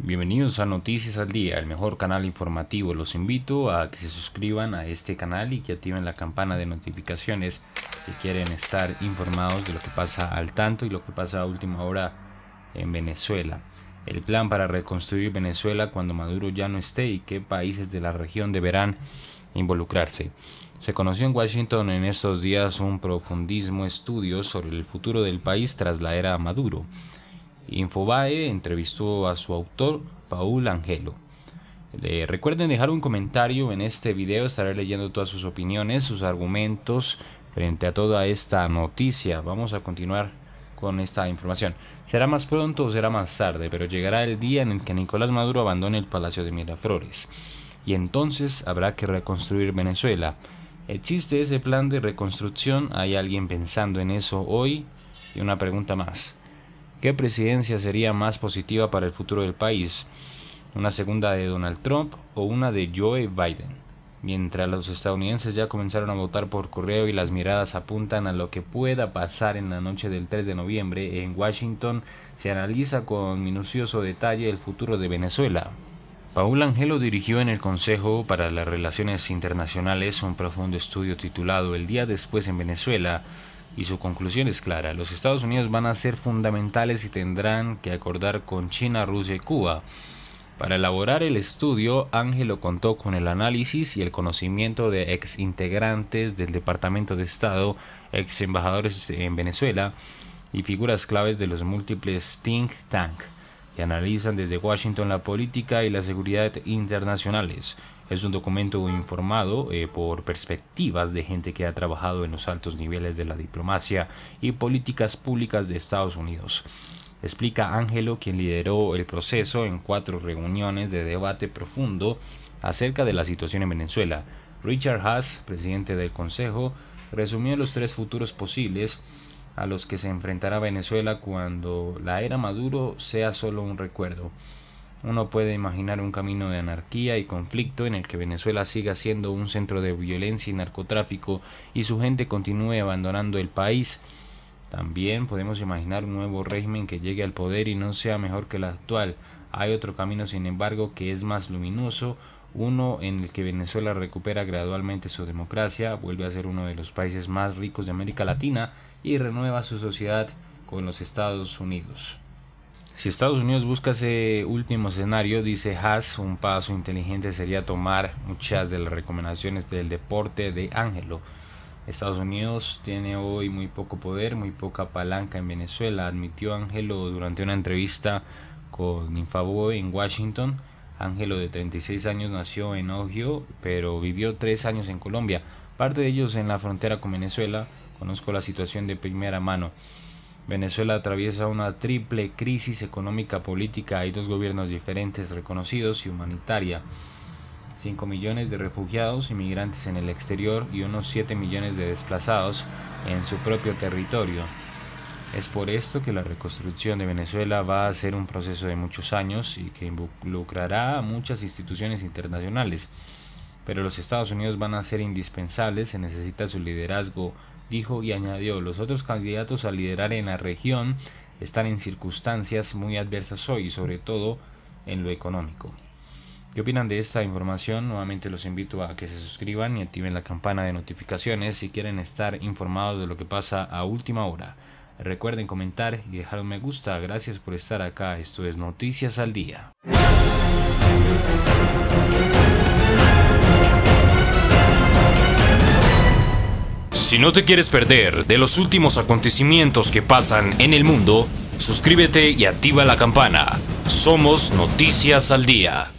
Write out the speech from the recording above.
Bienvenidos a Noticias al Día, el mejor canal informativo. Los invito a que se suscriban a este canal y que activen la campana de notificaciones si quieren estar informados de lo que pasa al tanto y lo que pasa a última hora en Venezuela. El plan para reconstruir Venezuela cuando Maduro ya no esté y qué países de la región deberán involucrarse. Se conoció en Washington en estos días un profundísimo estudio sobre el futuro del país tras la era Maduro. Infobae entrevistó a su autor, Paul Angelo. recuerden dejar un comentario en este video, estaré leyendo todas sus opiniones, sus argumentos frente a toda esta noticia. Vamos a continuar con esta información. Será más pronto o será más tarde, pero llegará el día en el que Nicolás Maduro abandone el Palacio de Miraflores. Y entonces habrá que reconstruir Venezuela. ¿Existe ese plan de reconstrucción? ¿Hay alguien pensando en eso hoy? Y una pregunta más. ¿Qué presidencia sería más positiva para el futuro del país? ¿Una segunda de Donald Trump o una de Joe Biden? Mientras los estadounidenses ya comenzaron a votar por correo y las miradas apuntan a lo que pueda pasar en la noche del 3 de noviembre, en Washington se analiza con minucioso detalle el futuro de Venezuela. Paul Angelo dirigió en el Consejo para las Relaciones Internacionales un profundo estudio titulado El día después en Venezuela, y su conclusión es clara, los Estados Unidos van a ser fundamentales y tendrán que acordar con China, Rusia y Cuba. Para elaborar el estudio, Ángelo contó con el análisis y el conocimiento de ex integrantes del Departamento de Estado, ex embajadores en Venezuela y figuras claves de los múltiples think tank analizan desde Washington la política y la seguridad internacionales. Es un documento informado eh, por perspectivas de gente que ha trabajado en los altos niveles de la diplomacia y políticas públicas de Estados Unidos. Explica Ángelo, quien lideró el proceso en cuatro reuniones de debate profundo acerca de la situación en Venezuela. Richard Haas, presidente del Consejo, resumió los tres futuros posibles a los que se enfrentará Venezuela cuando la era Maduro sea solo un recuerdo. Uno puede imaginar un camino de anarquía y conflicto en el que Venezuela siga siendo un centro de violencia y narcotráfico y su gente continúe abandonando el país. También podemos imaginar un nuevo régimen que llegue al poder y no sea mejor que el actual, hay otro camino, sin embargo, que es más luminoso, uno en el que Venezuela recupera gradualmente su democracia, vuelve a ser uno de los países más ricos de América Latina y renueva su sociedad con los Estados Unidos. Si Estados Unidos busca ese último escenario, dice Haas, un paso inteligente sería tomar muchas de las recomendaciones del deporte de Ángelo. Estados Unidos tiene hoy muy poco poder, muy poca palanca en Venezuela, admitió Ángelo durante una entrevista con Infaboy en Washington. Ángelo de 36 años nació en Ohio, pero vivió 3 años en Colombia, parte de ellos en la frontera con Venezuela. Conozco la situación de primera mano. Venezuela atraviesa una triple crisis económica, política, hay dos gobiernos diferentes reconocidos y humanitaria. 5 millones de refugiados, inmigrantes en el exterior y unos 7 millones de desplazados en su propio territorio. Es por esto que la reconstrucción de Venezuela va a ser un proceso de muchos años y que involucrará a muchas instituciones internacionales. Pero los Estados Unidos van a ser indispensables, se necesita su liderazgo, dijo y añadió, los otros candidatos a liderar en la región están en circunstancias muy adversas hoy, sobre todo en lo económico. ¿Qué opinan de esta información? Nuevamente los invito a que se suscriban y activen la campana de notificaciones si quieren estar informados de lo que pasa a última hora. Recuerden comentar y dejar un me gusta. Gracias por estar acá. Esto es Noticias al Día. Si no te quieres perder de los últimos acontecimientos que pasan en el mundo, suscríbete y activa la campana. Somos Noticias al Día.